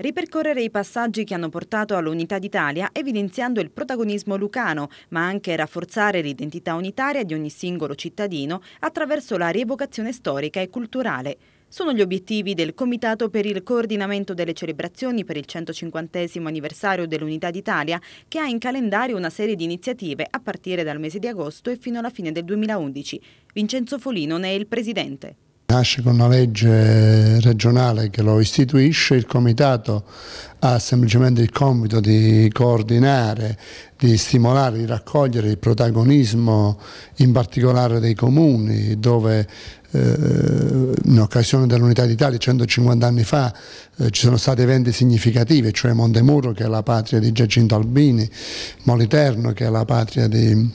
Ripercorrere i passaggi che hanno portato all'unità d'Italia, evidenziando il protagonismo lucano, ma anche rafforzare l'identità unitaria di ogni singolo cittadino attraverso la rievocazione storica e culturale. Sono gli obiettivi del Comitato per il coordinamento delle celebrazioni per il 150 anniversario dell'Unità d'Italia, che ha in calendario una serie di iniziative a partire dal mese di agosto e fino alla fine del 2011. Vincenzo Folino ne è il presidente. Nasce con una legge regionale che lo istituisce, il comitato ha semplicemente il compito di coordinare, di stimolare, di raccogliere il protagonismo in particolare dei comuni dove eh, in occasione dell'Unità d'Italia 150 anni fa eh, ci sono stati eventi significativi, cioè Montemuro che è la patria di Giacinto Albini, Moliterno che è la patria di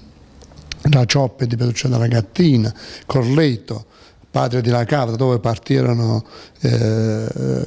Racioppe e di Petruccia della Gattina, Corleto, padre di La Cavata, dove partirono eh,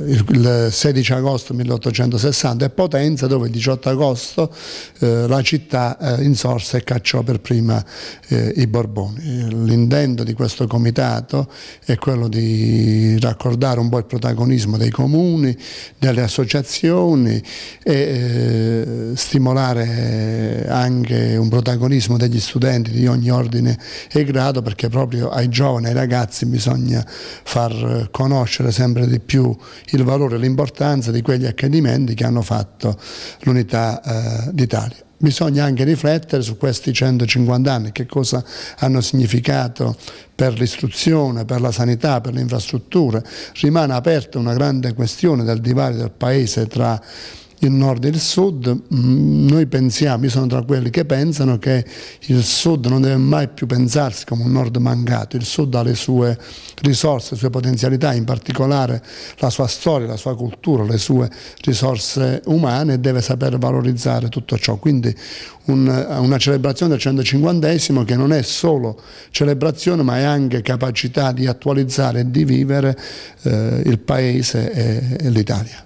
il 16 agosto 1860, e Potenza, dove il 18 agosto eh, la città eh, insorse e cacciò per prima eh, i Borboni. L'intento di questo comitato è quello di raccordare un po' il protagonismo dei comuni, delle associazioni e eh, stimolare anche un protagonismo degli studenti di ogni ordine e grado, perché proprio ai giovani, e ai ragazzi bisogna far conoscere sempre di più il valore e l'importanza di quegli accadimenti che hanno fatto l'unità eh, d'Italia. Bisogna anche riflettere su questi 150 anni, che cosa hanno significato per l'istruzione, per la sanità, per le infrastrutture. Rimane aperta una grande questione del divario del Paese tra il nord e il sud, mm, noi pensiamo, io sono tra quelli che pensano che il sud non deve mai più pensarsi come un nord mancato, il sud ha le sue risorse, le sue potenzialità, in particolare la sua storia, la sua cultura, le sue risorse umane e deve saper valorizzare tutto ciò. Quindi un, una celebrazione del 150 che non è solo celebrazione ma è anche capacità di attualizzare e di vivere eh, il paese e, e l'Italia.